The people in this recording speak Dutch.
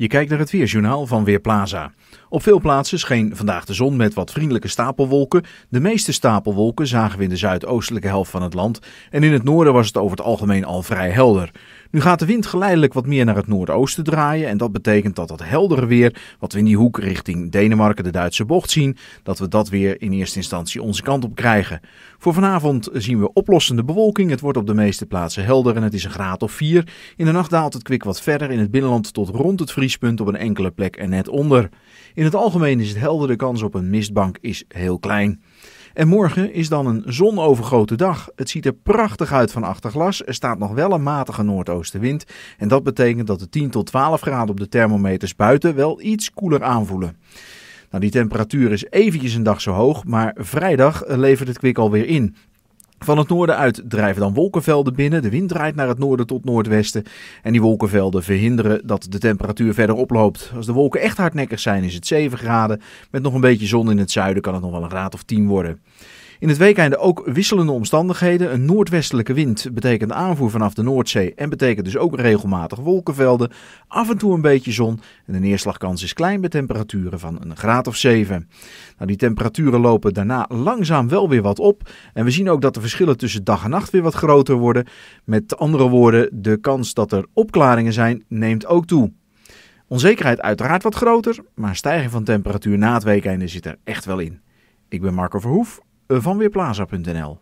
Je kijkt naar het Weerjournaal van Weerplaza. Op veel plaatsen scheen vandaag de zon met wat vriendelijke stapelwolken. De meeste stapelwolken zagen we in de zuidoostelijke helft van het land. En in het noorden was het over het algemeen al vrij helder. Nu gaat de wind geleidelijk wat meer naar het noordoosten draaien. En dat betekent dat dat heldere weer, wat we in die hoek richting Denemarken, de Duitse bocht zien, dat we dat weer in eerste instantie onze kant op krijgen. Voor vanavond zien we oplossende bewolking. Het wordt op de meeste plaatsen helder en het is een graad of 4. In de nacht daalt het kwik wat verder in het binnenland tot rond het vriespunt vriespunt op een enkele plek en net onder. In het algemeen is het helder, de kans op een mistbank is heel klein. En morgen is dan een zonovergoten dag. Het ziet er prachtig uit van achter glas. Er staat nog wel een matige noordoostenwind. En dat betekent dat de 10 tot 12 graden op de thermometers buiten wel iets koeler aanvoelen. Nou, die temperatuur is eventjes een dag zo hoog, maar vrijdag levert het kwik alweer in. Van het noorden uit drijven dan wolkenvelden binnen. De wind draait naar het noorden tot noordwesten. En die wolkenvelden verhinderen dat de temperatuur verder oploopt. Als de wolken echt hardnekkig zijn, is het 7 graden. Met nog een beetje zon in het zuiden kan het nog wel een graad of 10 worden. In het weekende ook wisselende omstandigheden. Een noordwestelijke wind betekent aanvoer vanaf de Noordzee en betekent dus ook regelmatig wolkenvelden. Af en toe een beetje zon en de neerslagkans is klein bij temperaturen van een graad of 7. Nou, die temperaturen lopen daarna langzaam wel weer wat op. En we zien ook dat de verschillen tussen dag en nacht weer wat groter worden. Met andere woorden, de kans dat er opklaringen zijn neemt ook toe. Onzekerheid uiteraard wat groter, maar stijging van temperatuur na het weekende zit er echt wel in. Ik ben Marco Verhoef van weerplaza.nl.